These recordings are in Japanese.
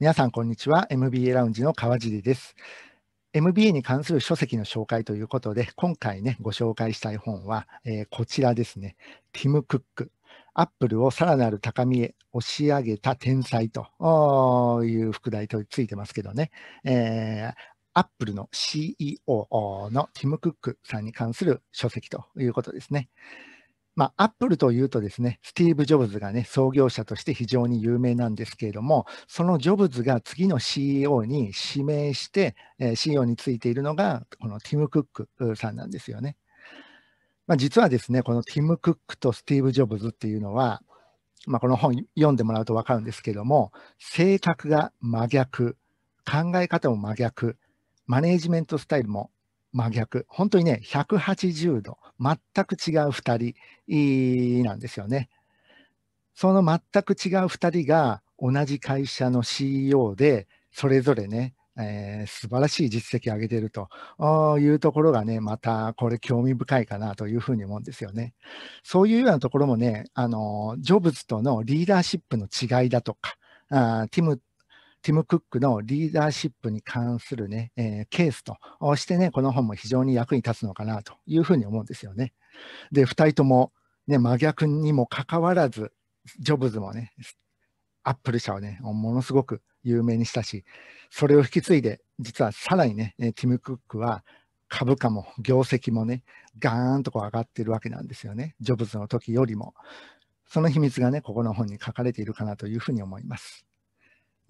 皆さん、こんにちは。MBA ラウンジの川尻です。MBA に関する書籍の紹介ということで、今回ね、ご紹介したい本は、えー、こちらですね。ティム・クック。アップルをさらなる高みへ押し上げた天才という副題とついてますけどね。えー、アップルの CEO のティム・クックさんに関する書籍ということですね。まあ、アップルというとですね、スティーブ・ジョブズがね、創業者として非常に有名なんですけれども、そのジョブズが次の CEO に指名して、えー、CEO についているのが、このティム・クックさんなんですよね。まあ、実はですね、このティム・クックとスティーブ・ジョブズっていうのは、まあ、この本読んでもらうと分かるんですけども、性格が真逆、考え方も真逆、マネージメントスタイルも真逆、本当にね、180度、全く違う2人なんですよね。その全く違う2人が同じ会社の CEO で、それぞれね、えー、素晴らしい実績を上げているというところがね、またこれ興味深いかなというふうに思うんですよね。そういうようなところもね、あのジョブズとのリーダーシップの違いだとか、あティムティム・クックのリーダーシップに関するね、えー、ケースとしてね、この本も非常に役に立つのかなというふうに思うんですよね。で、2人とも、ね、真逆にもかかわらず、ジョブズもね、アップル社をね、ものすごく有名にしたし、それを引き継いで、実はさらにね、ティム・クックは株価も業績もね、ガーンとこう上がってるわけなんですよね。ジョブズの時よりも。その秘密がね、ここの本に書かれているかなというふうに思います。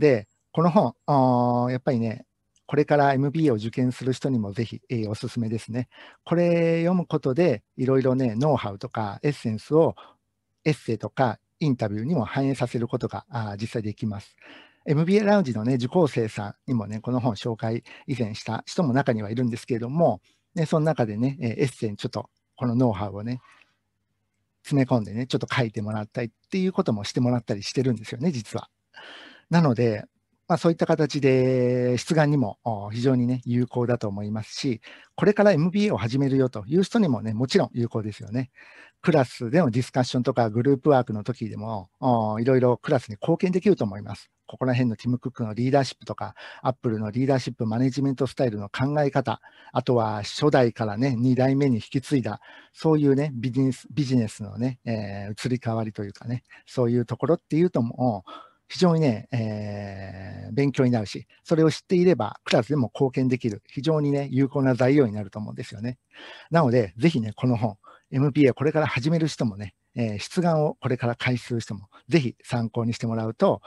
で、この本、やっぱりね、これから MBA を受験する人にもぜひ、えー、おすすめですね。これ読むことで、いろいろね、ノウハウとかエッセンスをエッセイとかインタビューにも反映させることが実際できます。MBA ラウンジの、ね、受講生さんにもね、この本紹介以前した人も中にはいるんですけれども、ね、その中でね、エッセイにちょっとこのノウハウをね、詰め込んでね、ちょっと書いてもらったりっていうこともしてもらったりしてるんですよね、実は。なので、まあ、そういった形で出願にも非常に、ね、有効だと思いますし、これから MBA を始めるよという人にも、ね、もちろん有効ですよね。クラスでのディスカッションとかグループワークの時でも、いろいろクラスに貢献できると思います。ここら辺のティム・クックのリーダーシップとか、アップルのリーダーシップマネジメントスタイルの考え方、あとは初代からね、2代目に引き継いだ、そういうね、ビジネスビジネスのね、えー、移り変わりというかね、そういうところっていうとも、非常にね、えー勉強になるし、それを知っていればクラスでも貢献できる、非常にね、有効な材料になると思うんですよね。なので、ぜひね、この本、MPA これから始める人もね、えー、出願をこれから回数しても、ぜひ参考にしてもらうと、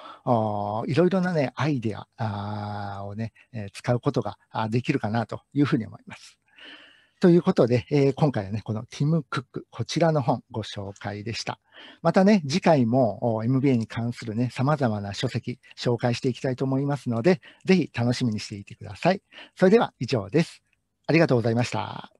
いろいろなね、アイデアをね、えー、使うことができるかなというふうに思います。ということで、えー、今回はね、このティム・クック、こちらの本ご紹介でした。またね、次回も MBA に関するね、様々な書籍紹介していきたいと思いますので、ぜひ楽しみにしていてください。それでは以上です。ありがとうございました。